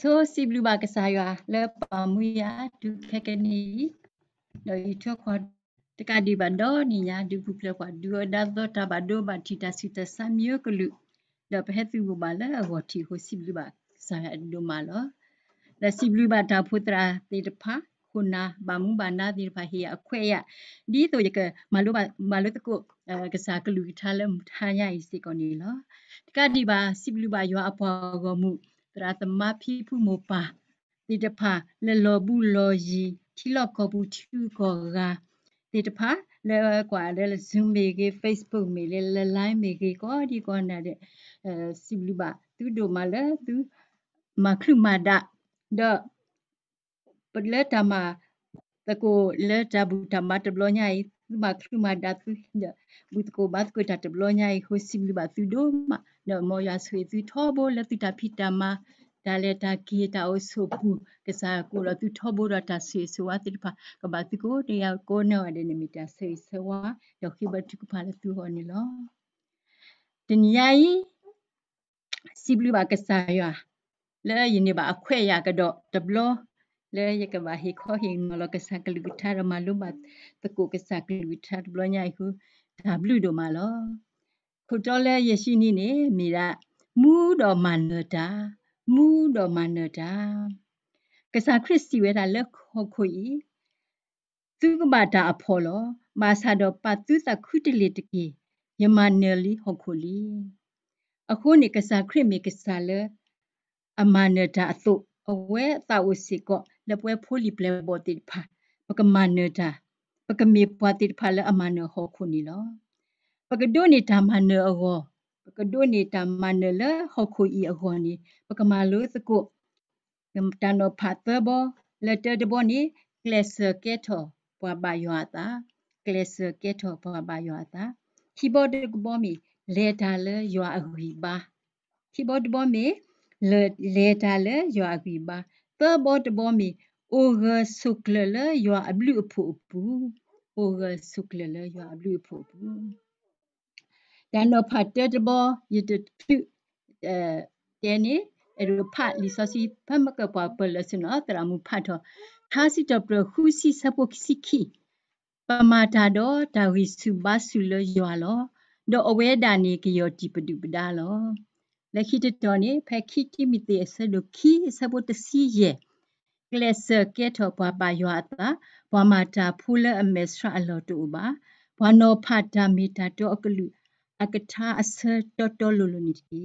ဆိုစီဘလူပါကစားရွာလဲပါမူရဒုခက်ကနီတော့ဒီထွက်ခွာတကဒီဘန်တော့နီညာဒုခုပြခွာဒူဒါဒတာဘဒိုဘတီတာစီတဆမ်ယောကလူတော့ဖက်သူဘပါလဲဟောတီဟိုစီဘလူပါဆာရဒိုမာလောဒါစီဘလူပါတာဖုတရာတေတဖာခုနာဘာမူဘာနာဒီဖာဟီအခွဲရဒီဆိုရကမလိုမလိုတကုကစားကလူထားလမ်ထားရစီကောနီလောတကဒီပါစီဘလူပါရွာအပေါ်ကောမှုตราตมาพี่ผู้โมปาติตภาและลอบุลอยีที่ลอกอบูชูกอกาติตภาလဲกว่าလဲ Zoom မေကြီး Facebook မေလဲ Line မေကြီးကောဒီကောနာတဲ့အဲစီဘလူပါသူတို့မှာလဲသူမခရမဒဒပလက်တမတကိုလက်တဘူးတမတဘလညာ makru madatu ya butko batko tatablonya i hosibli batudo ma no moya swezi thobo latita pitama daleta kita osobu kesa kula tu thobo rata sweswa tirpa kabatiko ya kona adene mita sweswa yoki batiku pala tu honilo tenyai sibli ba kesa ya le yini ba akwe ya kado tablo လေရကဘာဟိခောဟိနလကစကလူထရမလုမတ်တကုကစကလူထဘလညာဟုဒါဘလူတို့မလောခုတော်လဲယရှိနိနေမိရမူတော်မန္နတာမူတော်မန္နတာကစခရစ်စီဝဲတာလက်ခေါ်ခွီသူကဘာတာအဖော်လောမာဆာတော်ပတုသခုတလီတကေယမနယ်လီဟော်ခိုလီအခုနေကစခရစ်မီကစလဲအမန္နတာအတုအဝဲအသဝစီကောလပွဲဖိုးလီပလဲဘောတိဖာပကမန်နေတာပကမေပွားတိဖာလအမနဟောခုနီလောပကဒိုနီတာမနအောပကဒိုနီတာမနလဟောခုဤအောနီပကမာလုစကုကမ္တနောဖတ်တဘောလက်တတဘောနီကလစကေထောပွားပါယောတာကလစကေထောပွားပါယောတာ keyboard ကဘောမီလေတာလယောအဂီပါ keyboard ဘောမီလေတာလယောအဂီပါ keyboard ဘောမီအိုဂဆုကလလယောအဘလူအဖို့ပူအိုဂဆုကလလယောအဘလူအဖို့ပူတန်တော့ဖတ်တဲ့ဘောယတပြုအဲတဲနေအရဖတ်လီဆစီဖမကပပလစနာတရမူဖတ်တော့သာစီတပ်ရခုစီစပုတ်စီခီပမာတာတော့ဒါဝိစုဘဆုလယောလောတော့အဝဲဒါနေကယောတိပတုပဒါလောလက်ခိတတော်နေဖက်ခိကိမိတေဆလုခိစပုတ်စီယေကလဆကဲထောပွားပါရွာတာဘွာမာတာဖူလအမေစရအလောတူပါဘွာနောဖတာမီတာတော့အကလူအကထာအဆတော်တော်လူလူနိတိ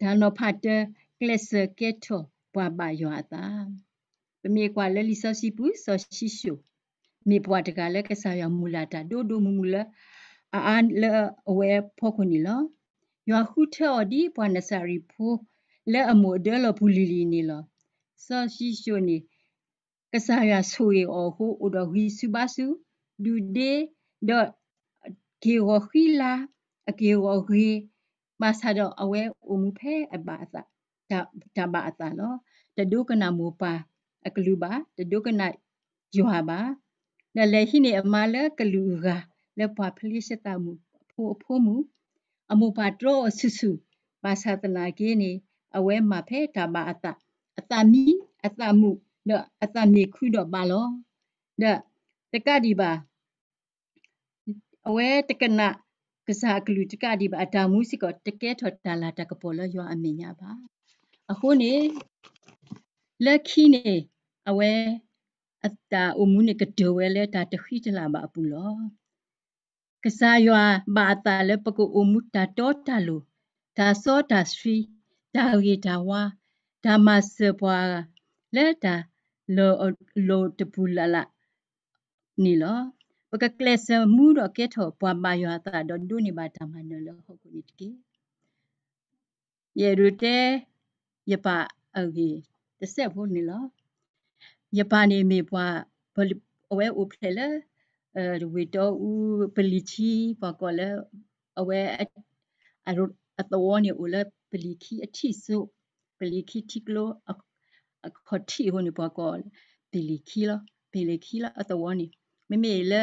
ဒါနောဖတာကလဆကဲထောပွားပါရွာတာပမေကွာလဲလီဆစီပူဆောရှိရှုမေပွားတကလည်းကဆာရမူလာတာဒိုဒိုမူမူလာအာန်လဲအဝဲဖောက်ခွနီလောရွာခုထော်ဒီဘွာနဆာရီဖိုလဲအမိုဒဲလပူလီလီနီလောဆောရှိရှိုနေကဆာရဆွေအောဟုအိုဒဝီစုဘစုဒူဒေဒေါ်ကေရခီလာအကေရခီမဆာတော့အဝဲဥမှုဖဲအပါအသဒါဒါပါအသနော်တဒုကနာမူပါအကလူပါတဒုကနာယွာပါနလဲဟိနေအမလကလူကလဲပါဖလိစတမှုဖို့အဖို့မှုအမှုပါတော့ဆူဆူဘာသာတနာကင်းနေအဝဲမှာဖဲဒါပါအသအတမီအတမှုတော့အတမီခွတော့ပါလောဒါတကဒီပါအဝဲတကနာကစားကလူတကဒီပါအတမှုစီကတကဲထော်တလာတကပေါ်လောရောအမင်ညာပါအခုနေလက်ခီနေအဝဲအတာအမှုနေကဒဝဲလဲတာတခိတလာပါဘူးလောကစားရွာဘာတာလဲပကူအမှုတာတော်တလူဒါစောတာစီဒါရီဒါဝါဓမ္မစပွားလက်တာလောလောတပူလာလာနီလောပကကလစမှုတော့ကဲထောပွားမယွာတာတော့ဒုနိဘာဓမ္မနော်လောဟုတ်ကူနိတကေယေရတဲယပအဂေတဆက်ဖို့နီလောယပနေမေပွားဘလအဝဲဥဖလေလေအဝေတော့ဥပလီချီပကောလေအဝဲအရအတော်နေဥလပလီခီအထိဆု pelikithiklo khothi honi pakol pelikila pelikila atawani memele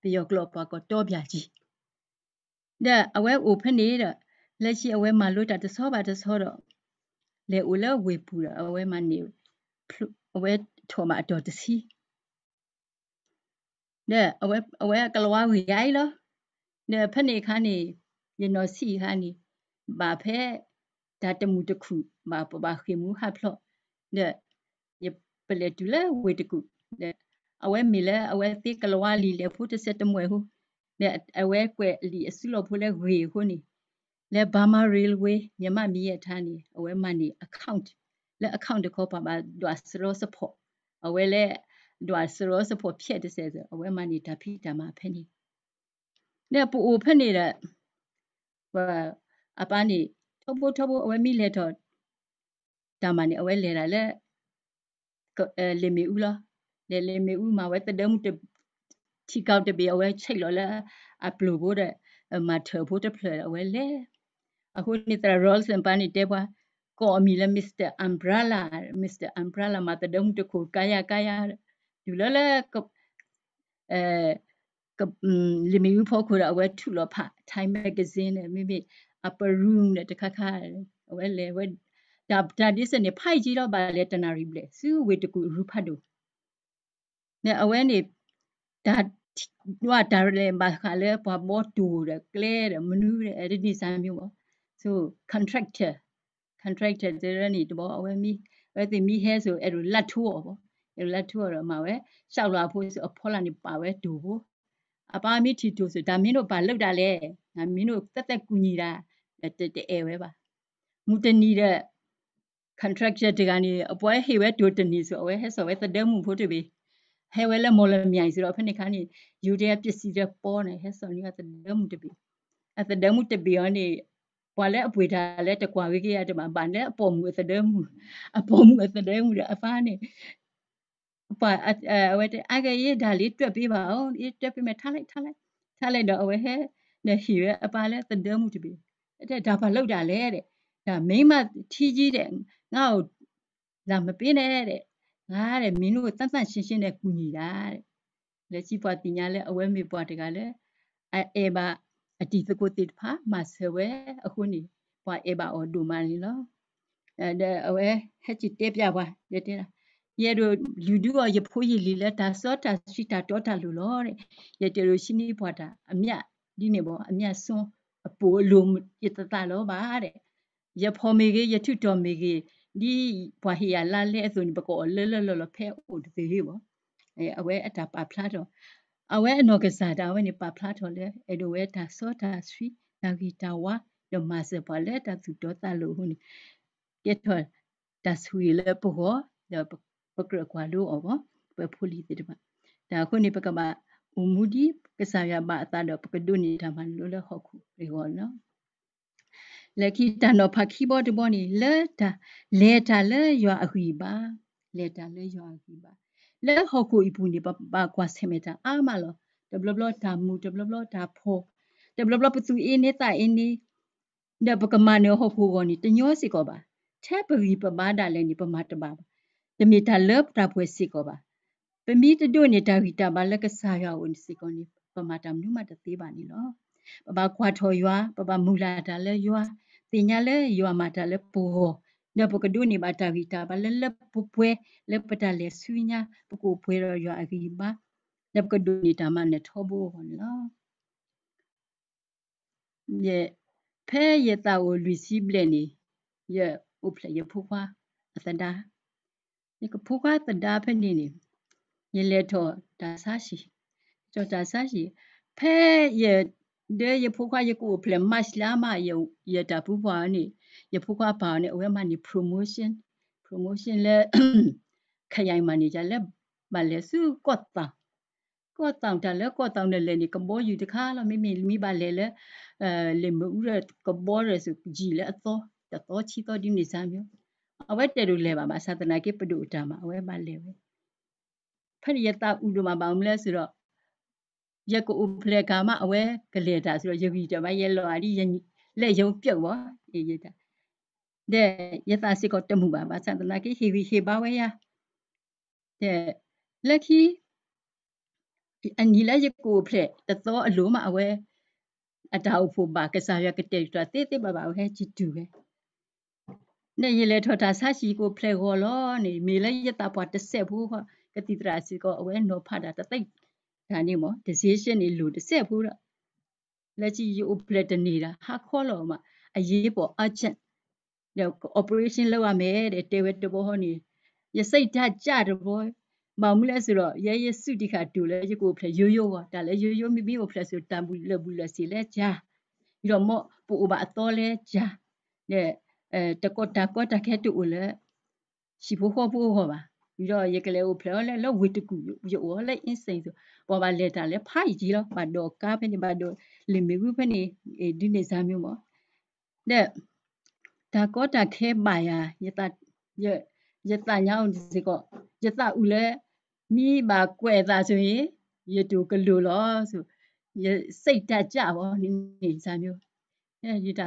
peyoklo pakol to byaji da awe open ne da လက်ရှိအဝဲမှာလွတ်တာတစောပါတစောတော့လေဦးလဝေပူတော့အဝဲမှာနေအဝဲထော်မှာအတော်တစီနဲ့အဝဲအဝဲကလဝါဝေရိုင်းလို့နဲ့ဖက်နေခါနေရင်တော်စီခါနေဘာဖဲဒါတမှုတခုမပပခေမှုဟဖလော့တဲ့ယပလေတူလာဝေတကူတဲ့အဝဲမီလဲအဝဲတိကလဝါလီလေဖုတဆက်တမွေဟုတဲ့အဝဲကွယ်လီအစုလို့ဖိုးလဲဝေဟုနေလဲဘာမာရေလ်ဝေးမြမမီရဲ့ထန်းနေအဝဲမနေ account လဲ account တခေါ်ပါပါဒွါစရော support အဝဲလဲဒွါစရော support ဖြည့်တဆဲဆိုအဝဲမနေဒါဖိဒါမဖဲနေနဲ့ပူအိုဖက်နေတဲ့ဟိုအပန်းနေทบทบเอาไว้มีเลทอดแต่มันเอาไว้เลยแล้วเอเลมีอุลเลเลมีอุมาไว้แต่เดิมจะที่เก่าจะไปเอาไว้ใช่หรอแล้วอัปลูกด้วยมาเถอพูดจะเพลินเอาไว้เลยอคุณนี่ตรารอลส์เป็นปานเดว่าก็มีละมิสเตอร์อัมบราลามิสเตอร์อัมบราลามาแต่เดิมจะคุยกายกายอยู่แล้วแล้วกบเอ่อกับลิมิวพอคุณเอาไว้ทุลพะไทม์แมกกาซีนเน่ไม่มี upper room နဲ့တခါခါဝဲလေဝဲဒါဒါဒီစနေဖိုက်ကြီးတော့ပါလေတနာရီဘလေစူဝေတကူရူဖတ်တို့နဲ့အဝဲနေဒါဟိုကဒါလေဘာခါလေဘာဘောတူတယ်ကလဲတယ်မနူးတယ်အဲ့ဒီစမ်းမျိုးပေါ့ so contractor contractor တဲ့နေတဘောအဝဲမီဝဲသိမီဟဲဆိုအဲ့လိုလက်ထိုးော်ပေါ့အဲ့လိုလက်ထိုးော်တော့မှပဲရှောက်လာဖို့ဆိုအဖော်လာနေပါပဲတူဖို့အပါမီတီတူဆိုဒါမင်းတို့ဘာလောက်တာလဲငါမင်းတို့တက်တက်ကူညီတာတအဲဝဲပါမူတနီတဲ့ contractor တကနေအပွဲဟေဝဲဒိုတနီဆိုအဝဲဟဲဆိုဝဲတတဲမှုဖို့တပေဟဲဝဲလဲမော်လမြိုင်ဆိုတော့ဖနခါနေယူတဲ့ပစ္စည်းတဲ့ပေါ်နေဟဲဆိုနီကတတဲမှုတပေအတတဲမှုတပေရောနေပွာလဲအပွေတာလဲတကွာဝေးကရတမှာပါနဲ့အပေါ်မှုအတတဲမှုအပေါ်မှုအတတဲမှုတဲ့အဖာနေပါအဝဲတဲ့အကရေးဒါလေးတွက်ပေးပါအောင်တွက်ပေးမယ်ထားလိုက်ထားလိုက်ထားလိုက်တော့အဝဲဟဲနေဟီရဲအပါလဲတတဲမှုတပေတဲ့ဒါဘာလောက်တာလဲတဲ့ဒါမိမထီးကြီးတဲ့ငါ့ကိုလာမပေးနဲ့တဲ့ငါတဲ့မင်းတို့တန်တန်ရှင်းရှင်းနဲ့ကူညီတာတဲ့လက်ရှိပွားတင်ညာလဲအဝဲမေပွားတကလည်းအဲဘာအတီသကိုတိဖာမဆဝဲအခုနေပွားအဲဘာအော်ဒူမန်နော်အဲအဝဲဟက်ချစ်တေးပြပွားရတဲ့ရတို့လူဒူကရဖိုးရလီလက်တာစောတာရှိတာတောတာလူလို့တဲ့ရတဲ့လိုရှိနေပွားတာအမြတ်ဒီနေပေါ့အမြတ်စွန်းအပူလူယတတလောပါတဲ့ယဖောမေကေယထုတော်မေကေဒီဘွာဟီယာလာလဲဆိုနေပကောလဲလဲလော်လော်ဖဲအိုတသေးပေါ့အဲအဝဲအတာပါဖလာတော်အဝဲအနော်ကစားတာဝဲနေပါဖလာတော်လဲအဲ့လိုဝဲတာစောတာဆွီနာဂီတာဝါယမစပါလဲတာသူတော်တာလို့ဟုန်ကဲထော်တာဆွီလဲပေါ့ဟောပကရကွာလို့အော်ပေါ့ပဲဖိုလီတဲ့မှာဒါခုနေပကမှာ umudi kesaya ba atada pekaduni taman lula hoku riwono laki tano phakhi bo de boni le ta le ta le yo ahui ba le ta le yo ahui ba le hoku ipuni ba ba kwa semeta amalo double blo ta mu double blo ta pho double blo putu e ne ta e ne ne bakama ne hoku go ni tanyo si ko ba แทบปรีประมาณใดเลยนี่ประมาณตบาตมีทาเลิบตาพวยสิกอบ่าပမိတတို့နေတဝိတာဘလကဆာရဝန်စီကောနိပမတမ်နုမတသေးပါနီလောပပခွာထော်ရွာပပမူလာတာလဲရွာတင်ညာလဲရွာမာတာလဲပိုဟောညပကဒုန်ဘာတာဝီတာဘလလပပွဲလပတလဲဆွေညာပကိုပွဲရရအခိဘာညပကဒုန်တာမနဲ့ထဘောဟွန်လာယေဖဲယတာဝလူစီဘလနေယေဥပလယေဖူခွာအသဒါညကဖူခွာတဒါဖဲနေနေ nileto dasashi cho dasashi pe ye de ye phukwa ye ku ple mas lama ye ye da bu bwa ni ye phukwa ba ni awe ma ni promotion promotion le khayai ma ni ja le ma le su kot ta kot ta da le kot ta ne le ni kambo yu de kha la mi mi mi ba le le le mu re kambo re su ji le to ta to chi to di ni sa myo awe te ru le ba ma sadana ke pdu ta ma awe ma le we ဖက်ရတဥဒမဘာမလဲဆိုတော့ရက်ကိုဖလေကာမအဝဲကလေတာဆိုတော့ယောဂီတမရဲ့လော်အရီလက်ယုံပြုတ်ပေါ့အေးရတာတဲ့ယသစိကောတက်မှုပါပါသန္တနာကိဟီဝီဟေပါဝဲရတဲ့လက်ခီအန်နီလာရကိုဖလက်တသောအလိုမအဝဲအတာအဖို့ပါကစားရကတဲ့တွာတေးတေးပါပါဟဲချီတူပဲနဲ့ရလေထော်တာဆာရှိကိုဖလက်ဟော်လောနေမေလဲယတာပွားတဆက်ဘူးဟောကတိတရာစီကောအဝဲနောဖတာတသိဒါနေမော decision နေလို့တဆက်ဖို့တော့လက်ကြီးယူပလက်တနေတာဟာခေါ်လို့မှအရေးပေါ် urgent operation လောက်ရမယ်တဲ့တေဝတဘောဟောနေရစိတ်ဓာတ်ကြတဘောမောင်မလဲဆိုတော့ရရစုတိခါတူလဲရကိုဖလက်ရိုးရိုးပါဒါလဲရိုးရိုးမိမိကိုဖလက်ဆိုတန်ဘူးလက်ဘူးလက်စီလဲကြာပြီးတော့မော့ပူအပါအတော်လဲကြာတဲ့အဲတကော့တကော့တခဲတူလဲရှိဖို့ဟောဖို့ဟောပါပြီးတော့ရကလေးကိုဖလောလဲလောဝိတကူယောဝလဲအင်းစိန်ဆိုပေါ်ပါလက်တာလဲဖိုက်ကြီးလောပါတော့ကားဖက်နေပါတော့လင်မီကူဖက်နေဒီနေစားမျိုးပေါ့တဲ့ဒါကောတာခဲပါယာယတယယတညောင်းဒီကောယတဥလဲမိပါကွဲတာဆိုရင်ယတူကလူလောဆိုစိတ်တက်ကြပေါ့နေနေစားမျိုးအဲယတ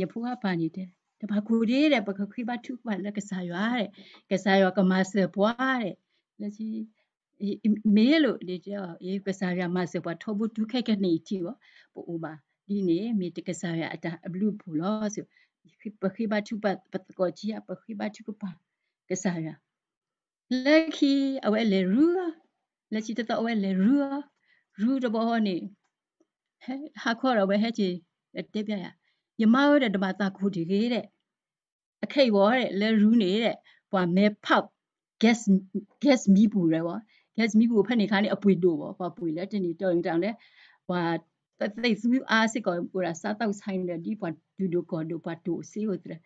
ရဖူးကပါနေတယ်တဘာကူရီတဲ့ပကခွိပါထုပါလက်ကစားရွာတဲ့ကစားရွာကမဆပွားတဲ့လက်ရှိမေးလို့ဒီကြောရေကစားရွာမဆပွားထဘုဒုခိုက်ကနေတီပေါ့ပိုအိုပါဒီနေ့မေတကစားရွာအတာဘလူဘူလို့ဆိုပခိပါထုပါပတကောကြီးပခိပါထုပါကစားရွာလက်ခီအဝဲလေရူလက်ရှိတတော်အဝဲလေရူရူတဘောနေဟာခေါ်ရဝဲဟဲ့ကြီးတက်ပြရယမရောတဲ့ဓမ္မတာကိုဒီကေတဲ့အခိတ်ဝောတဲ့လဲရူးနေတဲ့ဟွာမဲဖောက် gas gas မီးပူတယ်ဗော gas မီးပူဖက်နေခါနေအပွေတို့ဗောဟွာပွေလဲတင်နေတော်ရင်တောင်လဲဟွာသိသိစုအားစစ်ကောပူရာစားတော့ဆိုင်တဲ့ဒီဘွာဒူဒူကောဒူဘွာဒူစီဟုတ်တယ်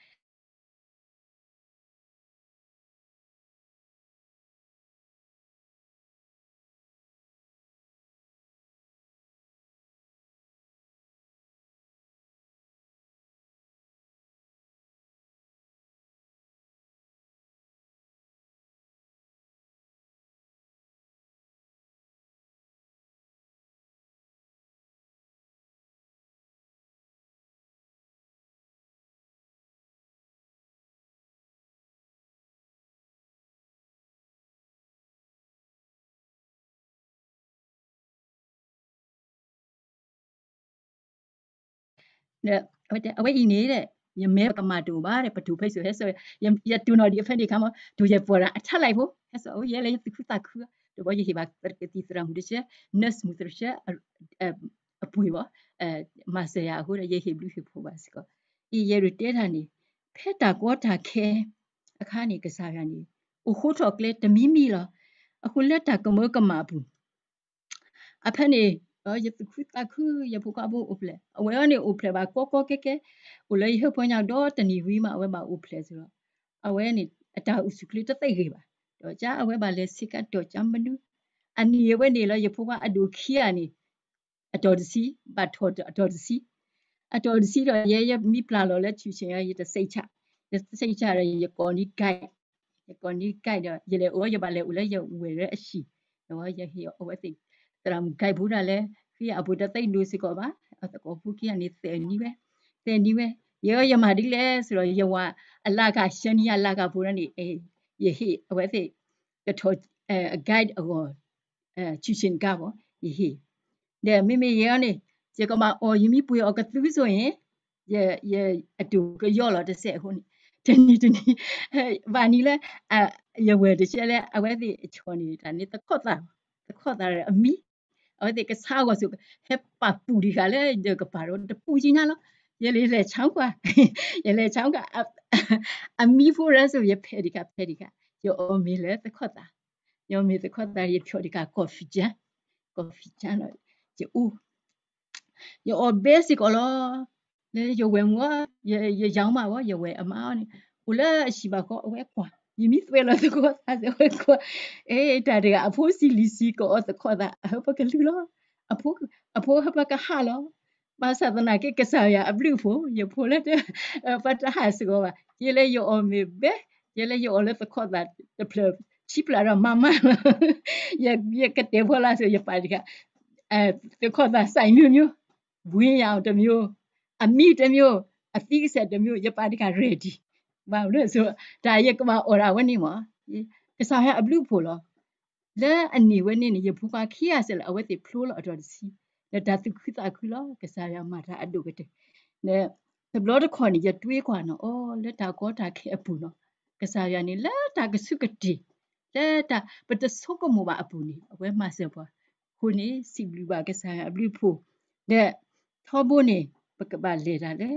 အဝဲဤနေတဲ့ယမဲကမတူပါတဲ့ဘဒူဖိတ်ဆိုဟဲ့ဆိုရတူနော်ဒီအဖက်ဒီကမဒူရပေါ်ရအထက်လိုက်ဖို့ဟဲ့ဆိုရဲလေတခုတခုတော့ဘာကြီးဟိဘာတက်တီစရာမှုဒီချက်နတ်စမှုတရချက်အပွေပါအဲမဆရာဟိုရရေဟိဘလူဟိဖို့ပါစကောဤရဲရတဲတာနေဖက်တာကောတာခဲအခါနေကစားရနေအခုတော့ကလေတမီမီလားအခုလက်တာကမောကမာဘူးအဖက်နေ ye tu khu ta khu ye phu ka bo ople we ne ople ba ko ko ke ke o le he pho nya do ta ni wi ma we ba ople so lo a we ne ata u su kli ta tai ge ba do cha a we ba le sik ka do cha ma nu a ni ye we ne lo ye phu ka a do khi ya ni a do de si ba tho a do de si a do de si do ye ye mi pla lo le chu chen ya ye ta sai cha ye ta sai cha ye ko ni kai ye ko ni kai do ye le o ye ba le o le ye we re a shi do ye he o we sai တရာဂိုက်ဘူးတာလဲခိယအဘူတသိနူစီကောပါအတကောဖူခိယနေတဲ့နီးပဲတဲ့နီးပဲရောရမဒီလဲဆိုတော့ရဝအလကရှင်နီယလကဘူရနေအေယဟိအဝဲသိကထောအဂိုက်အကောအဲချူရှင်ကပေါ့ယဟိတဲ့မိမိရောနေဂျေကမအော်ယမီပွေအော်ကသူဆိုရင်ရရအတူကရော့လော်တစ်ဆက်ဟိုတနီတနီဗာနီလဲအရဝဲတစ်ချက်လဲအဝဲသိအချော်နေတာနေတခော့တာတခော့တာရအမီအော်ဒီကစားကိုစုဟက်ပါပူဒီကလည်းဒီကပါတော့ပူကြီးနာလို့ရလေလေချောင်းကွာရလေချောင်းကအမီဖိုရဆိုရဖဲဒီကဖဲဒီကယောအမီလေသခွတ်တာယောမီသခွတ်တာရဖြောဒီကကော်ဖီချန်ကော်ဖီချန်လို့ဒီဦးယောအဘေးစစ်ကလောလေယောဝဲမွာရရောင်းပါဝရဝဲအမောင်းနေဦးလည်းအရှိပါကောအဝဲကွာ imiswelo sikoza sewekho eh dadeka apho silisiko ozikhoza apho ke lulo apho apho hapa ka halo masabana ke kesaya ablufo ye pholet pata hasiko ba yele yo ome be yele yo ole sikhoza the club chipla ra mama ye ye ke te phola so ye pa dika eh sikhoza sai nyu nyu bwin yaw တမျိုးအမိတမျိုးအသီးဆက်တမျိုးရပါတက ready ဘာလို့ဆိုဒါရကမအော်ရာဝနေမကစားဟအဘလူဖိုလောလဲအနီဝနေနေရဖူကခိရဆလအဝတိဖလိုလောအတော်စီလဲဒါသခိတာခုလောကစားရမတာအတုကတဲ့လဲသဘလောတခွန်ရတွေးခွာနော်အော်လဲဒါကောတာခဲအပူနော်ကစားရနေလဲဒါကစုကတိလဲဒါပတဆုကမဘာအပူနေအဝဲမဆက်ပွားခုနေစီဘလူပါကစားရအဘလူဖိုလဲသောဘုန်နေပကပလေတာလဲ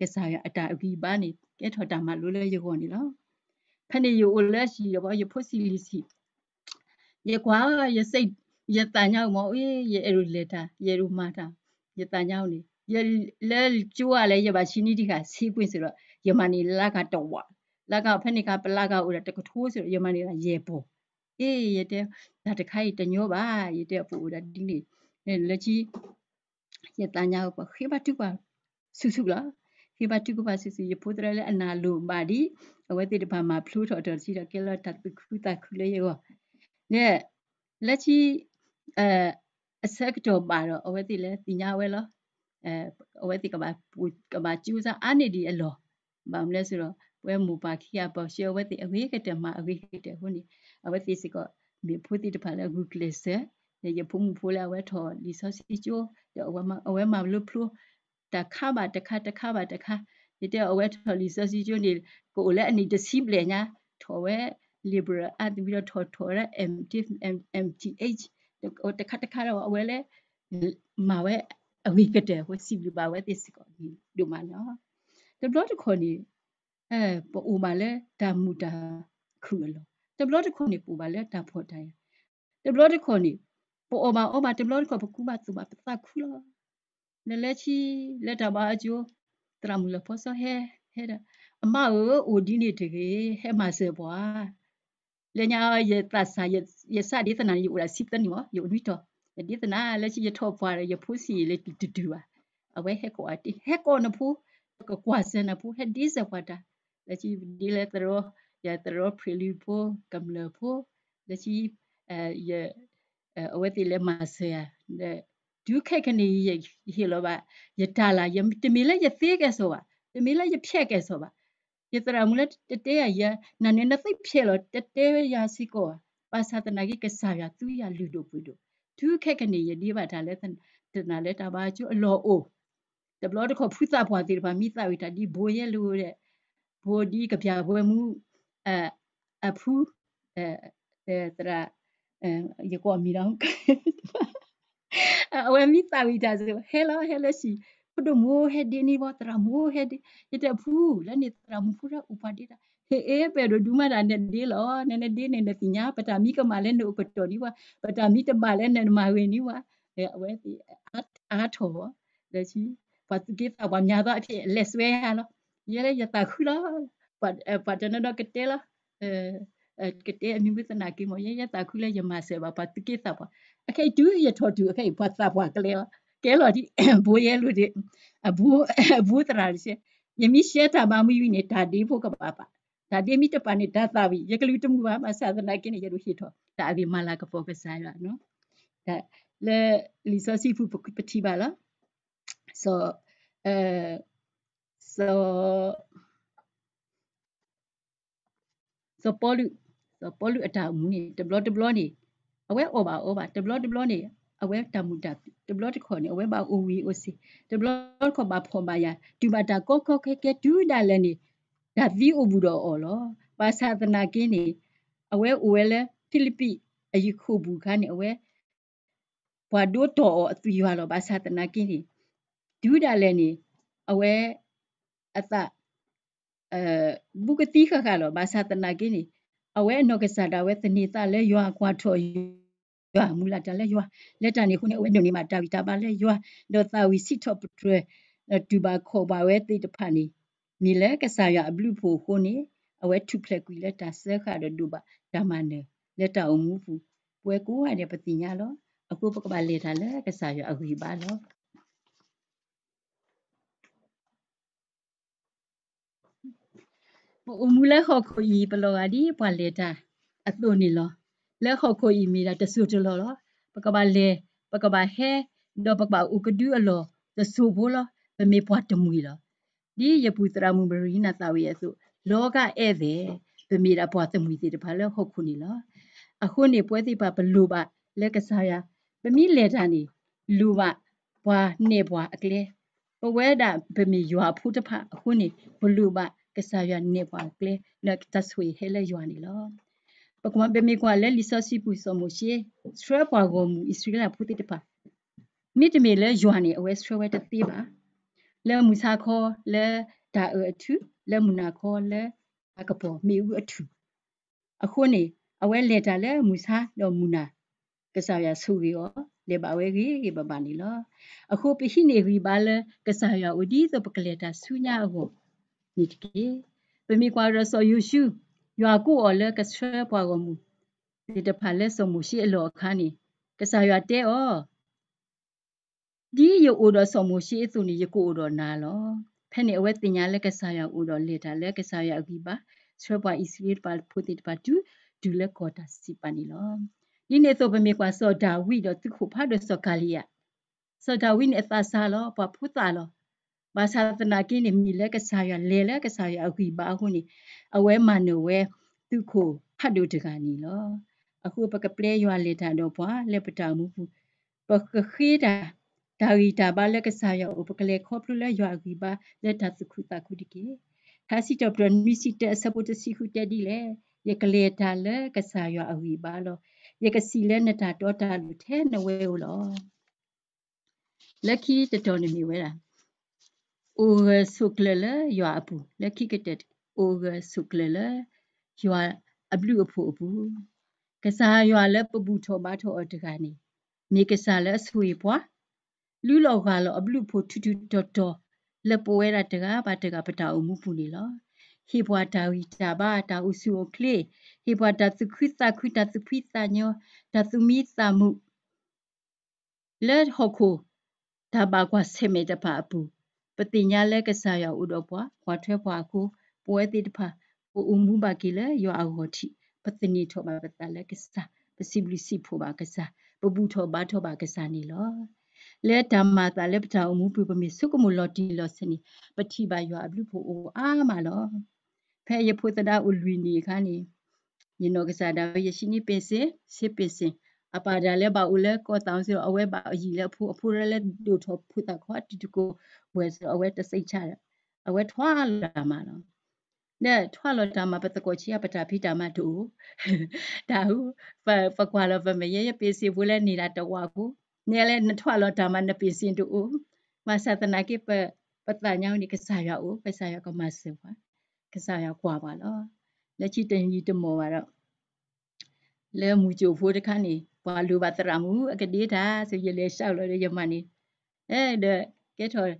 ကစားရအတာအကီပါနေကဲထော်တာမှာလိုလဲရေကောနေလောဖနေယူအလက်ရှိရပါရဖို့စီလီစီရကွာရစိတ်ရတန်ညောင်းမောအေးရအရူလက်တာရရူမာတာရတန်ညောင်းနေရလဲကျိုးရလဲရပါရှိနီတိခါစီးပွင့်ဆိုတော့ယမနီလာကတော့ဝလာကဖနေကပလာကဦးတကထိုးဆိုတော့ယမနီကရေပေါ်အေးရတဲ့ဒါတခိုက်တညောပါရတဲ့ပူဦးဒီနေ့လက်ကြီးရတန်ညောင်းပါခေပါတူပါဆုစုလားခေဘတုကပါစီစီယပိုတရလေအနာလူမာဒီအဝဲတိတပါမှာဖလူတော်တော်စီတော့ကဲလတ်တခုတခုလေးရောနဲ့လက်ချီအဲအဆက်တော်ပါတော့အဝဲတိလဲတင်ညာဝဲလောအဲအဝဲတိကပါပူကပါကျူးစားအာနေဒီအလောဘာမလဲဆိုတော့ပွဲမူပါခိယပေါ်ရှေဝဲတိအဝေးကတမအဝေးကတဟိုနေအဝဲတိစီကမေဖူတိတပါလဲဂုကလစ်ဆဲရဖုံဖူလာဝဲတော်လီဆောစီချိုအဝဲမအဝဲမလို့ဖလို့တခါပါတခါတခါပါတခါဒီတဲ့အဝဲထော်လီဆာစီကျိုနေကိုလည်းအနီတစီပလေညာထော်ဝဲ liberal အပြီးတော့ထော်ထော်ရဲ MTF MTH တခါတခါတော့အဝဲလဲမဝဲအဝိကတဲ့ဝစီလူပါဝဲတစ်စကောဒီဒုမနော်တဘလို့တခေါ်နေအဲပူမလဲဒါမူတာခုလောတဘလို့တခေါ်နေပူပါလဲဒါဖို့တိုင်းတဘလို့တခေါ်နေပူအော်မအော်မတဘလို့တခေါ်ပကူမသူမပသခုလောလလက်ချီလက်တာပါအကျိုးတရမူလဖောဆဟဲဟဲအမအိုအိုဒီနေတကေဟဲမဆေဘွာလညာရတဆာရစဒေသနာယူရာစစ်တနီဝယူနီတော့ဒေသနာလက်ချီရထောဘွာရဖူးစီလက်တူတူဝအဝဲဟဲကောအတိဟဲကောနဖူကကွာစနဖူဟဲဒီဇဝတာလက်ချီဒီလက်တရောရတရောဖရီလီဖိုကမ်လဖိုလက်ချီအဲရအဝဲတိလက်မဆေရဒုခက်ကနေရဟေလောဘယတလာယတမီလယသေးကဲဆိုပါတမီလယဖြက်ကဲဆိုပါယတရာမူလတတဲရနနနသိဖြဲလောတတဲရစီကောပါသဒနာကိကဆာရသူရလူတို့ပွေတို့ဒုခက်ကနေရဒီပါဒါလဲတနာလဲတပါကျအလောအိုးတဘလို့တခေါ်ဖူးသဘွားတေပါမိသဝိတာဒီဘိုးရဲ့လူတဲ့ဘိုးဒီကပြဘွယ်မှုအအဖူးအဲတရာအဲရကောမီတော့ awemita wita zo hello hello si kudu mo hedi ni bo tra mo hedi ite pu la ni tra mu pura upadita he e pe do duma da ne de lo ne ne de ne ne tinya pata mi ka ma le no pato ni wa pata mi ta ma le ne ma we ni wa e awe ti at atho le si pat give a wa nya ba phi les we ha lo ye le ya ta khu lo pat pat ne do ke te lo eh ကတဲ့နိမိတနာကိမရရတာခုလေယမဆေဘာပတ်ကိသဘာအခဲဒူရထောဒူအခဲဘတ်သဘာကလေကဲလော်ဒီဘိုးရဲလူဒီအဘူအဘူတရာရှေယမိရှေတာဘာမူယူနေတာဒီဖို့ကပါပါဒါဒီမိတပါနေဒါသဘီယကလူတမှုပါမဆာသနာကိနေရလို့ရှိတော့ဒါအဒီမလာကပေါ်ကစားရနော်ဒါလေလီဆိုစီဖူပကပတိပါလား so uh so so poly ဆိုပေါ်လူအတာမူနေ develop develop နေအဝဲ over over develop develop နေအဝဲတမူတာ develop ခေါ်နေအဝဲပါ OV OC develop ခေါ်ပါဖော်ပါရဒီမတာကောကောခဲခဲဒူးဒါလည်းနေဒါ view ဘူးတော့အော်လောပါသဒနာကင်းနေအဝဲ OL လဲဖိလိပိအယူခုဘူးခါနေအဝဲဘွာဒိုတော်အသူရလောပါသဒနာကင်းနေဒူးဒါလည်းနေအဝဲအသအဲဘုကတိခခါလောပါသဒနာကင်းနေအဝဲနောကစတာဝဲသနေတာလဲရွာကွာထော်ရွာမူလာတလဲရွာလက်တန်နေခုနေအဝဲညိုနေမှာတာဝီတာပါလဲရွာဒေါ်တာဝီစစ်ထော့ပထရတူပါခေါ်ပါဝဲတိတဖန်နေနီလဲကစားရအဘလူဖို့ခုနေအဝဲထုဖလက်ကွီလက်တာဆဲခါတော့ဒူပါဒါမနေလက်တာအမှုဘူးပွဲကိုရတဲ့ပတိညာလောအခုပကပါလေတာလဲကစားရအခုပါလောအမူလဲခေါ်ခိုဤပလောကဒီပလေတာအတုနီလောလဲခေါ်ခိုဤမီတာတဆူတလောလောပကပါလေပကပါဟဲတော့ပကပါဥကဒူအလောတဆူဘောလောပမေပွားတမူလောဒီယပူတရာမူမရီနာတာဝေဆုလောကဧည့်သည်ပမေတာပွားတမူစီတပါလဲဟုတ်ခုနီလောအခုနေပွဲသိပါဘလူပါလက်ကစားရပမိလေတာနီလူပါဘွားနေဘွားအကလေးပဝဲတာပမိရွာဖူးတဖအခုနေဘလူပါကဆာရနေပါကလေလက်တဆွေဟဲလေယွာနီလောပကမဘေမီကွာလဲလီဆာစီပူဆိုမိုရှေစထရပါဂိုမူဣစရိလပူတိတပါမိတမီလဲယွာနီအဝဲစထရဝဲတသိပါလဲမူစာခေါ်လဲဒါအအထူလဲမူနာခေါ်လဲအကပေါ်မီဦးအထူအခုနေအဝဲလက်တာလဲမူစာတော့မူနာကဆာရဆူရောလေပါဝဲကြီးပပနီလောအခုပဟိနေရီပါလဲကဆာရဝဒီသပကလေတာဆူညာဟုတ်နိတကေပမိကွာရဆောယူရှုရွာကိုော်လကဆွဲပွားကုန်မူဒီတဖာလက်စုံမူရှိအလောခန်းနီကဆာရွာတဲဩဒီယောအိုတော်စုံမူရှိအစုံနီယကိုအိုတော်နာလောဖဲ့နေအဝဲတင်ညာလက်ကဆာရွာအိုတော်လေတာလက်ကဆာရွာအကီပါဆွဲပွားဣစရီပါဖိုတိတပါတူဒူလက်ကောတာစီပနီလောဒီနေသောပမေကွာဆောဒါဝိတော်သူခုဖတ်တော်ဆောကာလီယာဆောဒါဝိနေအသာစာလောပဖူတာလောဘာသာသနာကိနေမီလက်ကစားရလေလက်ကစားရအခွေပါခုနေအဝဲမနိုဝဲသူခိုဖတ်တို့တကနီလောအခုပကပလေရွာလေတန်တော့ဘွာလက်ပတာမှုပကခိတာဒါရီတာဘာလက်ကစားရဥပကလေခေါပလူလဲရွာအခွေပါလက်တသခုတာခုတကေဟာစီတော့ပရမီစီတဆပတ်စီခုတဒီလေယကလေတာလက်ကစားရအခွေပါလောယကစီလဲနတာတော့တာလူထဲနဝဲဟုလောလက်ခီတတော်နေမီဝဲတာ ore suklele yo apu le kiketet ore suklele yo ablu apu apu kasa yo le pbu tho ba tho otkani mi kasa le sui pwa lu lo ga lo ablu pho tu tu dot dot le poe ra daga ba daga pata u mu pu ni lo he bwa ta wi ta ba ta u su o kle he bwa ta su khu sa khu ta su phi sa nyo ta su mi sa mu let hokko ta ba kwa se me ta pa apu ပတိညာလက်ကစားရဥတော်ပွားခွာထွဲပွားခုပွဲတိတဖာပူမှုပါကီလေရောအဟောတိပတနီထောပါပတလက်ကစားပစီဘလီစီဖိုပါကစားပပူထောပါထောပါကစားနေလောလေဓမ္မတာလက်ပတာအမှုပြုပမီစုကမလော်တီလော်စနီပတိပါရောအပလူဖိုအိုအာမလောဖဲရဖိုတဒါဥလွီနီခါနီညနောကစားဒါယရှိနီပင်စေစေပင်စင်အပါဒါလဲပါဦးလဲကောတောင်းစီအဝဲပါအကြီးလဲဖူအဖူရလဲဒူထောဖူတခွာတီတကိုဝဲဆိုအဝဲတစိတ်ချရအဝဲထွာလာမှာနော်နဲ့ထွာလော်တာမှာပတကောချီရပတာဖိတာမတူဒါဟုဖဖကွာလော်ဖမရရပစီဘူးလဲနေတာတဝါကိုနဲ့လဲနထွာလော်တာမှာနပစီတူမဆသနာကိပပတညောင်းဒီကစားရဦးကစားရကမဆေပါကစားရကွာပါလောလက်ချီတင်ကြီးတမောပါတော့လဲမူကြိုဖိုးတခါနေကွာလိုပါတရမှုအကတိဒါဆိုရလေရှောက်လို့ရမနီအဲဒါကဲထော်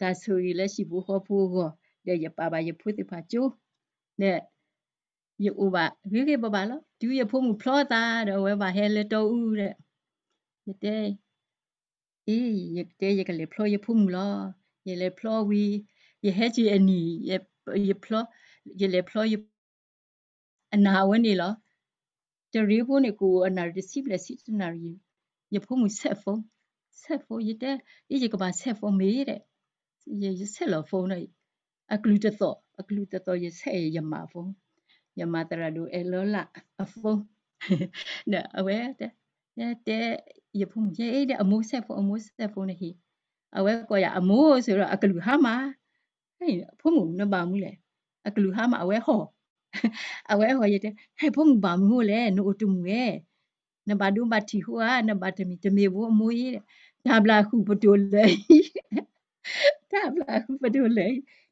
ဒါဆိုရလေရှိဘူးဟောဖို့ကောတဲ့ရပါပါရဖို့တိပါကျိုးနဲ့ရဥပါရေကေပပါလို့ဒီရဖို့မှုဖလောတာတော့ဝဲပါဟဲလေတော့ဦးတဲ့တဲ့အေးရတဲ့ရကလေဖလောရဖို့မှုလားရလေဖလောဝီရဟဲချီအနီရရဖလောရလေဖလောရအနာဝဲနေလား terebo ne ko anar receive le sit na ri ye pho mu set phone set phone ye de ye ye ka ba set phone me ye de ye ye set lo phone ne a glue de to a glue de to ye set ye ma phone ye ma tara do e lo la a phone na a we de ye de ye pho mu ye e de a mo set phone a mo set phone ne hi a we ko ya a mo so ro a glue ha ma ဟဲ့ဖုံးမှုနပါမှုလေအကလူဟာမအဝဲဟောအဝဲဟောရတဲ့ဟဲ့ဖုံဘာမလို့လဲနို့တူမူရဲ့နဘာဒူမတီဟွာနဘာတမီတမေဘူးအမွေးတဲ့ဒါဘလာခုပတိုလဲဒါဘလာခုပတိုလဲ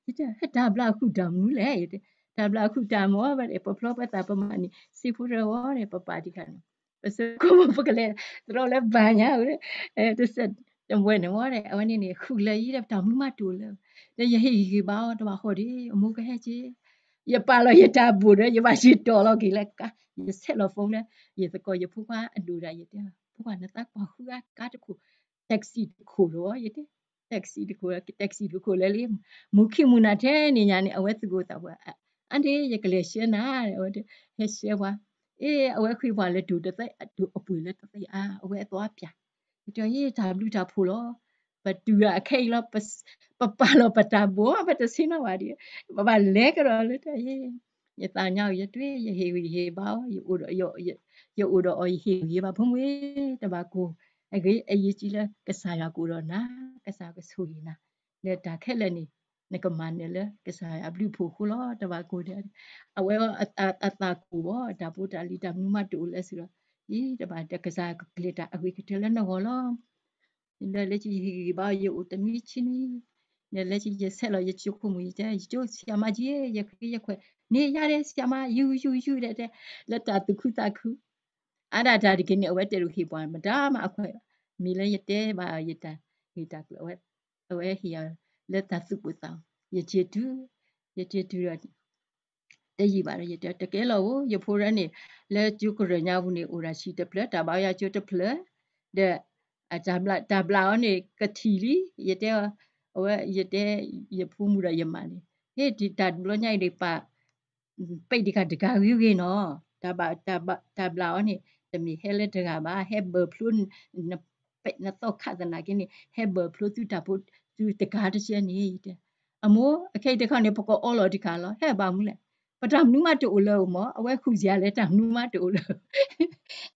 ဒီတဲ့ဟဲ့ဒါဘလာခုဒါမူလဲတဲ့ဒါဘလာခုဒါမောပဲပပလောပတာပမနီစီဖူရောတဲ့ပပါဒီခါနော်ပစကူမပကလဲတော့လဲဘာညာဦးတဲ့အဲတဆက်တမွေးနော်တဲ့အဝနေနေခုလဲကြီးတဲ့ဒါမူမတူလဲရဟိကြီးပါတော့ဟောဒီအမူကဟဲ့ကြီး也扒了一大步的，也把去倒了给了个，也塞了风呢，也是搞也不管路了也的，不管那大光户啊，嘎着苦，taxi 的苦了也的，taxi 的苦了，taxi 的苦了哩，木去木那天你伢呢，我只顾打我，俺这也个来些哪，我这还些哇，哎，我可以把来读的在读不了的在啊，我多偏，就一查不查破了。ပတူရအခိလောပပပလောပတာဘောပတစိနဝါဒီပပလဲကရောလေတဲ့ယတာညောက်ယတွေ့ယဟေဝီဟေပါယူရယောယောဥတော်အဟေဝီပါဘုံဝေးတပါကိုအကြီးအရေးကြီးလဲကစားရကိုတော့နာကစားကဆူရင်နာလက်တာခက်လည်းနေနကမန်နေလေကစားအဘလူဖိုခုလောတပါကိုတဲ့အဝဲအတာကိုဘောဒါပိုတာလီတာမြမတူလဲဆိုတော့ဤတပါတကစားကလစ်တာအဝေးကတလဲနော်လော ba ye o tami chini ne le chi ye se lo ye chu khu mu ye jo sia ma ji ye ye khwe ye khwe ne ya de sia ma yu yu yu de de la ta tu khu ta khu ara da de ne we te ru hi bwa ma da ma khwe mi le ye te ba ye ta hi ta lo we we hi ya la ta su bu ta ye che tu ye che tu ra တက်ရည်ပါတယ်ရတတကယ်လို့ရဖိုးရန်နေလက်ကျူကရညာဘူးနေအိုရာရှိတပလက်ဒါပါရကျူတပလက်တဲ့အကြံလာတဘလာနေကတိလီယတဲ့ဝယတဲ့ယဖူမူရယမနီဟေဒီတတ်ဘလညိုင်ဒီပါပိတ်ဒီကတကဝီဝေနော်တဘတဘတဘလာနေတမီဟဲလက်တကပါဟဲဘဖလုနပိတ်နတော့ခဒနာကင်းဟဲဘဖလုသူတပုသူတကားတချက်နေတဲ့အမိုးအခိတ်တခါနေပကောအော်လော်ဒီကလောဟဲဘာမူလဲပဒမနုမတူလောမအဝဲခုစရာလဲတမနုမတူလော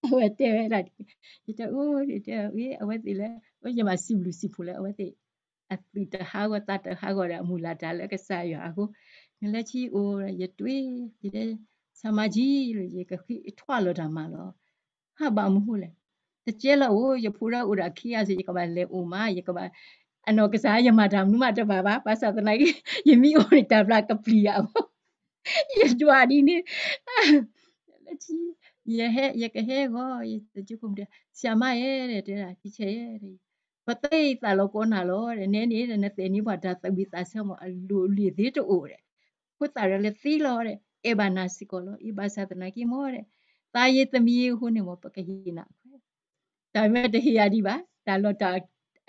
အဝဲတဲရတ်ဒီတူဒီတူဒီအဝဲတိလဲဟိုညမစီဘလူစီဖိုလဲအဝဲတိအပလီတဟာဝတတဟာကောရအမူလာတလဲကဆာရအခုငလက်ချီအိုရတွေ့ဒီလဲဆမကြီးလို့ရေကခိအထွလောတာမလောဟာပါမဟုတ်လဲတကျဲလောဟိုရဖူရဥရခိရစီကမလဲအိုမရကမအနောကစားရမတာမနုမတပါပါဘာသာတနိုင်ယမိအိုရတပလာကပလီရအောင် ya jua ini lachi ya he ya ke he go ya tu kum de siama ye de de la chi che ye de patai sa lo ko na lo de ne ni de ne se ni ba da sa bi sa se mo lu li de to o de ko sa re le si lo de e ba na si ko lo i ba sa ta na ki mo de ta ye ta mi ho ne mo pa ke hi na ko da me de hi ya di ba da lo da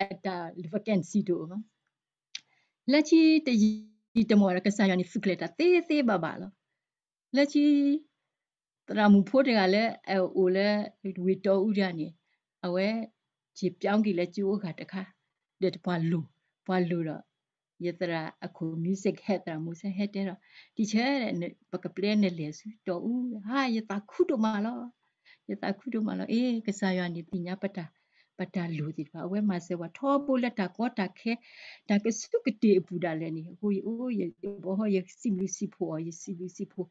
at the vacancy do lachi de อีตมอระกะซายอนี่ฟุกเลตาเตเตบะบะลอละจีตรามูโพเตกะละเอโอละวีตออุระนี่အဝဲជីပြောင်းကီလဲကျိုးခါတခါတဲ့ဘွာလူဘွာလူတော့ယတရာအခု music head တာ music head တဲ့တော့ဒီချဲတဲ့ပကပလဲနဲ့လဲစုတော်ဦးဟာယတာခုတို့မလားယတာခုတို့မလားအေးကစားရနေပညာပတ္တာပတလူဒီပါအဝဲမှာစေဝထောပုလက်တာကောတာခဲဒါကစုကတိပူဒါလည်းနေဟိုအိုးရေဘောဟရစီလူစီဖိုရစီလူစီဖို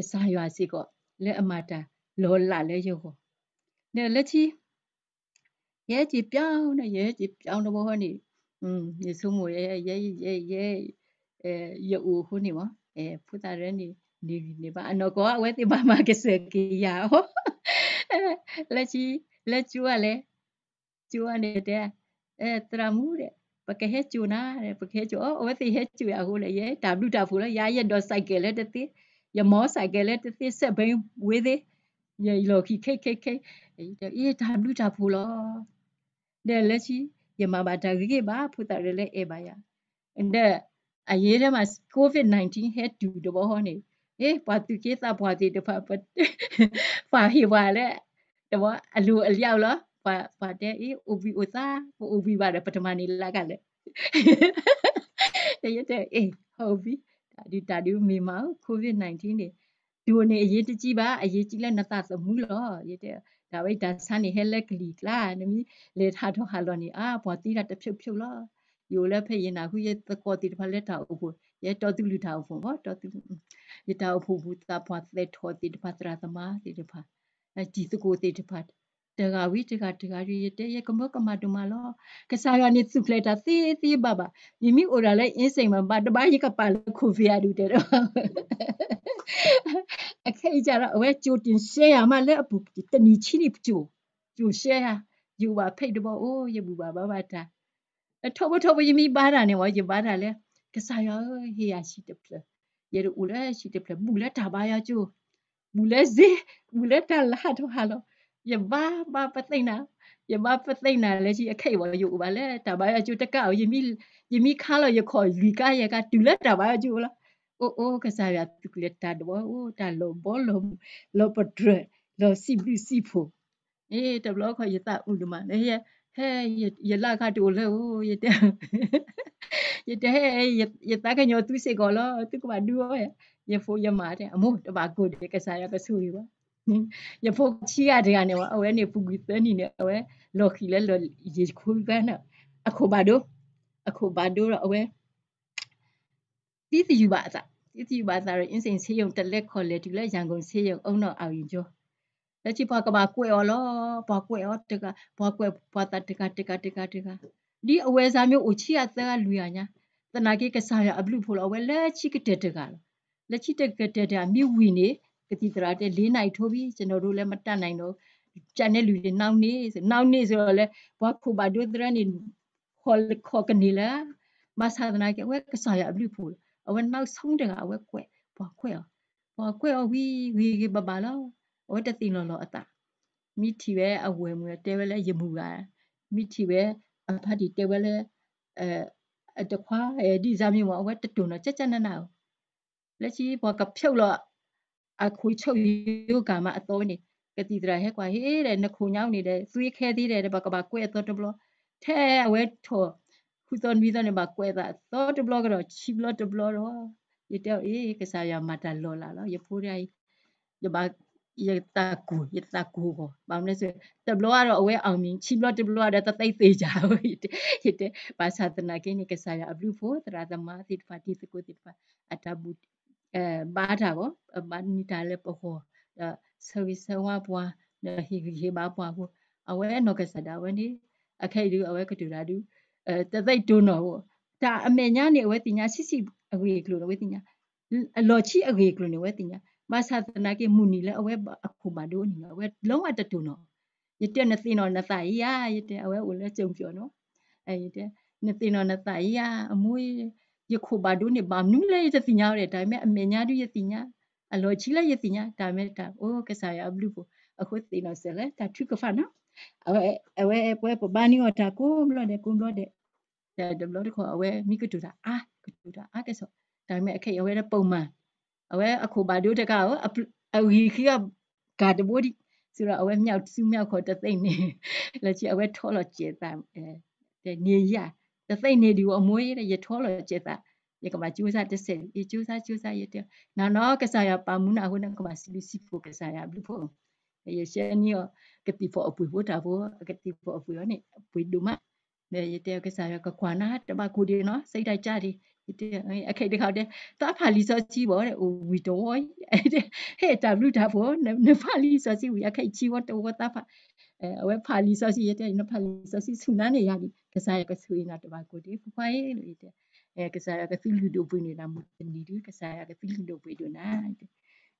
အစာရွာစီကလက်အမတာလောလာလဲရောနေလက်ချီရဲကြီးပြောင်းနေရဲကြီးပြောင်းတော့ဘောဟနေอืมညစုံမရဲရဲရဲရဲအဲယူဟိုနေမအဲဖူတာရဲနေနေနေပါအနော်ကောအဝဲတိပါမှာကစကီယာဟောလက်ချီလက်ချူကလည်းကျူအနေတဲ့အဲတရမှုတဲ့ပကဟဲကျူနာတဲ့ပကဟဲကျူအောဝသိဟဲကျူရကိုလေရဝတာဖူလေရရတော့စိုက်ကလေးတသိရမောစိုက်ကလေးတသိဆက်ဘင်းဝေးသေးရလောခိခိခိခိအေး w တာဖူလောတဲ့လက်ရှိယမဘာတာကြီးပါဖူတာရလေအေပါယာတဲ့အရေးထဲမှာ covid 19 head to တဘောဟောနေเอ๊ะปาตุเกตาบวาติตะพะปะฟาฮิวาละตะบออลูอเหลียวเหรอပါတယ်အေး OBO သား OB ပါတယ်ပထမနေ့လာကလည်းတရတဲ့အေးဟုတ်ပြီဒါဒီဒါဒီမိမကိုဗစ် -19 နေဒီနေ့အရေးတကြီးပါအရေးကြီးလဲနသစမှုလောရတဲ့ဒါဝိဒါဆန်နေဟဲလက်ကလီကလာနမီလေထားတော့ဟာလောနေအာဘွာတီတာတဖြုတ်ဖြုတ်လောယိုလက်ဖေးရင်နာခုရဲ့သကောတီတဖလက်တာအဖို့ရတော်သူလူတာအဖို့ဘောတော်သူရတာအဖို့ဘူးတာဘွာသက်ထောတီတဖသရသမားတီတဖအကြည့်စကိုတီတဖတကဝိတကတကရရတဲ့ရကမကမတုမလောကစားရနေစုဖလက်တာစီစီဘဘမိမိအိုရလဲအင်းစိမ်မှာဘာတပါးရကပါလခုဖရဒူတဲ့တော့အခဲကြတော့အဝဲကြိုတင် share ရမှာလဲအပူတနီချီနေကြိုကြို share ယူပါဖိတ်တော့အိုးရပူပါဘာဘာတာအထဘထဘယမိပါတာနေဝရပါတာလဲကစားရဟေရရှိတပလရရဦးလဲရှိတပလမူလဲတာပါရကြိုမူလဲစေမူလဲတလာတော့ဟာလောอย่าบ้าบ้าปัตติงนะอย่าบ้าปัตติงนะเลยที่ไอ้ไข่วาอยู่บ้านเลยแต่บ้าอาจูตะเก่ายังมียังมีข้าเราอย่าคอยรีก้าอย่ากัดดูแลแต่บ้าอาจูละโอ้โอ้ก็สายตุกเลตัดว่าโอ้ตาลบอลมลบปัดเรลบซิบลิซิโฟเอ๊ะต่เราคอยยตาอุดมันเฮ้ยเฮ้ยยัลากาดูแลโอ้ยเดยแต่เฮ้ยยัตากันยอตุกสิกอลอตุกมาด้วยยโฟูยมาเนี่ยโม่แต่บางคนเด็กก็สายก็สูอยูว่าရဖို့ချီရတဲ့ကနေဝအဝဲနေပူကြီးသနေနဲ့အဝဲလော်ခီလဲလော်ရေခိုးပန်းနဲ့အခုဘာတို့အခုဘာတို့တော့အဝဲတီတီယူပါအစတီတီယူပါစားရအင်းစိန်ဆေးရုံတက်လက်ခေါ်လဲဒီလဲရန်ကုန်ဆေးရုံအုံတော့အောင်ရင်ကျော်လက်ချပါကဘာကွယ်ော်လောဘာကွယ်ော်တကဘာကွယ်ဘာတတကတကတကတကဒီအဝဲစားမျိုးအိုချီရသကလူရညာတနာကိကစားရအဘလူဖို့လောအဝဲလက်ချီကတက်တကလောလက်ချီတက်ကတက်တာမြဝီနေကတိတရာတဲ့၄နိုင်ထိုးပြီးကျွန်တော်တို့လည်းမတတ်နိုင်တော့ကြံတဲ့လူတွေနောက်နေဆိုနောက်နေဆိုတော့လေဘွားခုပါဒုဒရနေခေါ်ခေါ်ကနေလာမဆာဒနာကဝဲကစားရအပြုဖို့အဝဲနောက်ဆုံးတကအဝဲကွဲဘွားခွဲအောင်ဘွားခွဲအောင်ဝီဝီကဘဘလောဝတ်တသိလောလောအတာမိတီပဲအဝဲမွေတဲပဲလဲရမှုကမိတီပဲအဖတ်ဒီတဲပဲလဲအဲတခွာအဲဒီစားမြေမှာအဝဲတတုံတော့ကြက်ကြက်နနာလက်ကြီးဘွားကဖြုတ်တော့အခုချုပ်ယောဂါမအတော်နေကတိဒရာဟဲကွာဟေးတဲ့နခုညောင်းနေတဲ့သွေးခဲသေးတယ်တပကပါကွဲတော့တဘလထဲအဝဲထော်ခုသွန်ပြီးသွန်နေပါကွဲတာတော့တဘလကတော့ချီဘလတဘလတော့ရတဲ့အေးကစားရမတာလော်လာလောရဖိုးရိုင်းရပါရတကူရတကူကိုဘာမလဲဆိုတဘလကတော့အဝဲအောင်မြင်ချီဘလတဘလကတော့တသိသေးကြဟုတ်ရတဲ့ဘာသာတနာကင်းကစားရအဘလူဖိုးတရာသမာသစ်ဖာတိစကိုတိဖာအတဘူအဲဘာတာကော ban ni ta le po ho da service wa bwa na hi hi ba bwa ko awe no ka sa da we ni a khai du awe ka tu da du eh ta sai do no wo da a me nya ni awe ti nya si si a we klo no we ti nya a lo chi a we klo ni we ti nya ma sa ta na ke mu ni le awe a khu ma do ni awe long wa ta tu no ရတဲ့နသိနော်နသာရရတဲ့အဝဲကိုလည်းကြုံပြောနော်အဲရတဲ့နသိနော်နသာရအမွေးရခုပါတို့နေပါမနူးလေတသိညာရတဲ့အတိုင်းမဲ့အမေညာတို့ရသိညာ alo chila yetinya tameta o kesaya ablupo akhoti no sele ta tuko fana awe awe po po bani ota kumlode kumlode ta dumlode ko awe mikutura a kutura a keso ta me akhe awe da pomma awe akho ba do taka o awi khi ga ga de bodi sura awe myaw tsu myaw ko ta tain ne la chi awe tho lo che ta de ne ya ta tain ne di wo amwe ye ye tho lo che ta ye kama chusa tesen ye chusa chusa ye te na no kasa ya pamuna ho na kama sibi sipo kasa ya blu pho ye sheni yo kati pho apu ho ta pho kati pho apu yo ni apu du ma ne ye te kasa ya ka kwa na ta ba ku de no sai dai cha de တဲ့အဲ့ဒီခေါက်တဲ့တာဖာလီစောကြီးပေါ့တဲ့ဟိုဝီတော်အဲ့တဲ့ဟဲ့ W တာဖို့နဖာလီစောကြီးဝီအခိုက်ကြီးဝတ်တော်တာဖာအဲအဝဲဖာလီစောကြီးရတဲ့နဖာလီစောကြီးဆူနာနေရပြီကစားရကဆူရနာတပါကိုဒီဖွားရေးလို့ရတဲ့ eh kasaya ka filu do bwini la mutini di kasaya ka filu do bwi do na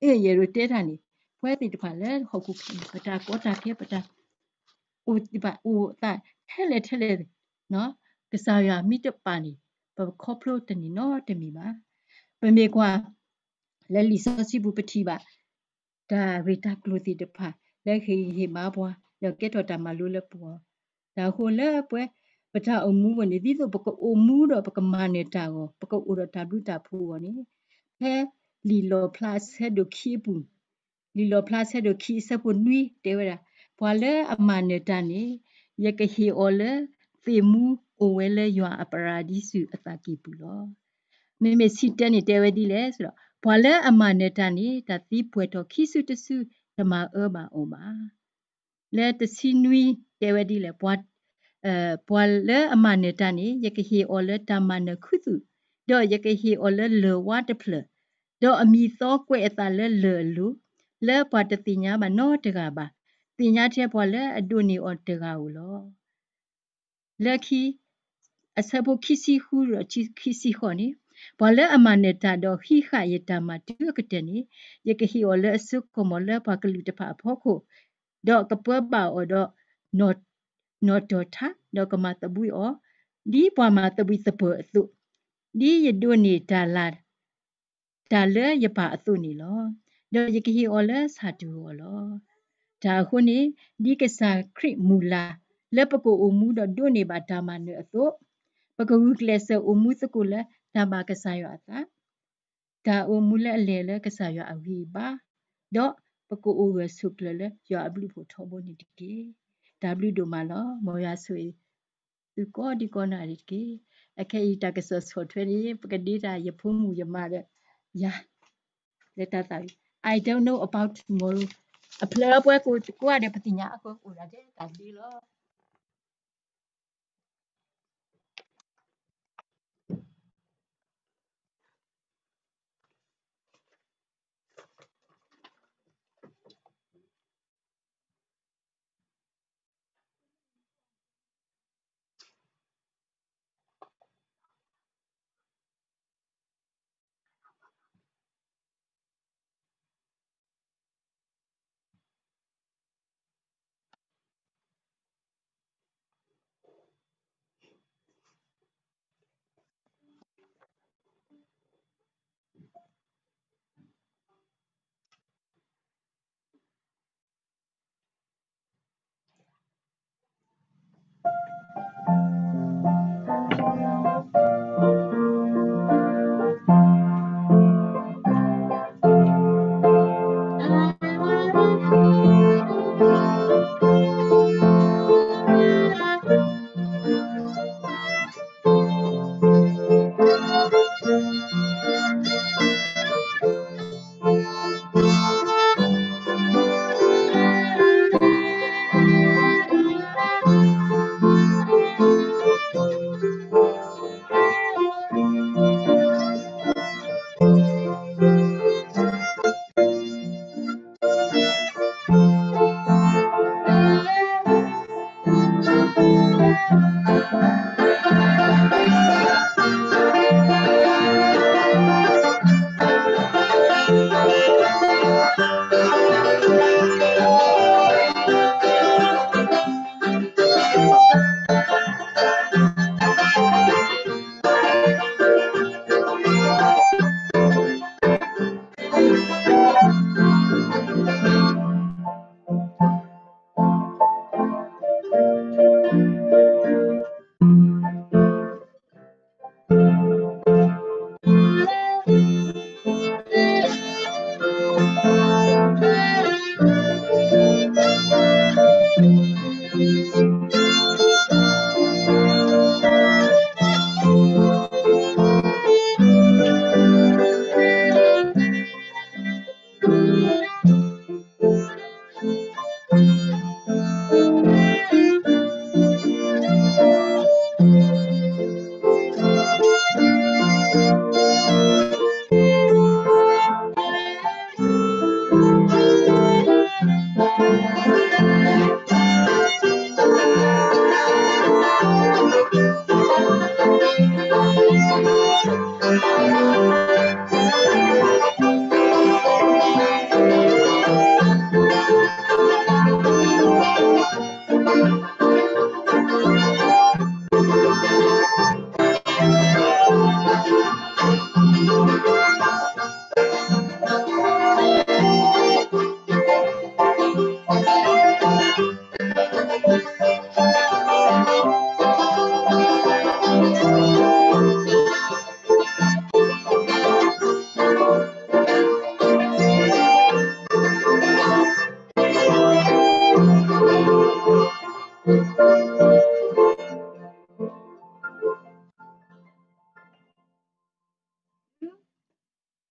e ye ro te tha ni phwe ti ta le ho ku ki pa ta ko ta ke pa ta u ti ba u ta the le the le no kasaya mi ta pa ni pa kho phlo ta ni no ta mi ba pa me kwa le li so si bu pa thi ba da re ta klo ti ta pa le khi he ma bwa le ke tho ta ma lu le po da ho le pwe ပတာအမှုဝင်နေတိဆိုပကအမှုတော့ပကမနေတာကိုပကအတော့တာဒုတာဖို့ဝနေဖဲလီလိုပလတ်ဆက်ဒိုခီပူလီလိုပလတ်ဆက်ဒိုခီစပွန်နွီတေဝရာဘွာလေအမနေတာနေယကဟီအောလေသေမူအိုဝဲလေယွာအပရာဒီစုအတာကီပူလောမေမေစီတန်နေတဲဝဲဒီလေဆိုတော့ဘွာလဲအမနဲ့တန်နေတာတိပွေတော်ခိစုတစုဓမ္မအဘအမလဲတစီနွီတဲဝဲဒီလေဘွာအဘွာလအမနတနီယကဟီအော်လတမနခုစုဒေါ်ယကဟီအော်လလေဝါတဖလဒေါ်အမီသောကွဲ့အတာလဲလေလူလဲပါတတိညာမနောတကပါတင်ညာတဲ့ဘွာလဲအတုနီအော်တကဟုလောလက်ခီအဆဘခီစီဟူရချီခီစီခေါနီဘာလဲအမနတတော်ခိခယတမတုကတနီယကဟီော်လဲဆုကမလဲပါကလူတဖာဖို့ခုဒေါကပဘာအော်ဒေါနော့နော်တော်ထတော့ကမတဘူးအော်ဒီပွားမှာတဘူးစပေါ်အစုဒီရဒုန်နီဒါလာဒါလဲရပါအစုနေလောဒေါ်ယကဟီအော်လဲဆာတူအော်လောဒါခုနေဒီကစားခရစ်မူလာလက်ပကိုအမှုတော့ဒုန်နီပါဒါမနွအစုပကဝုကလဲဆအမှုစကုလဲဒါပါကစားရအတာဒါအမှုလဲအလေလဲကစားရအဝီပါတော့ပကိုအိုဝဲဆုပလဲရအဘလူဖို့ထောဖို့နေတကေ W do malo moya sui tu ko di ko na ri ki akai ta ka so so thwe ni pakadi ta ya phu mu ya ma le ya le ta ta I don't know about tomorrow အဖလာပွဲကိုကိုရတဲ့ပတိညာအကိုကိုရတဲ့တာဒီလော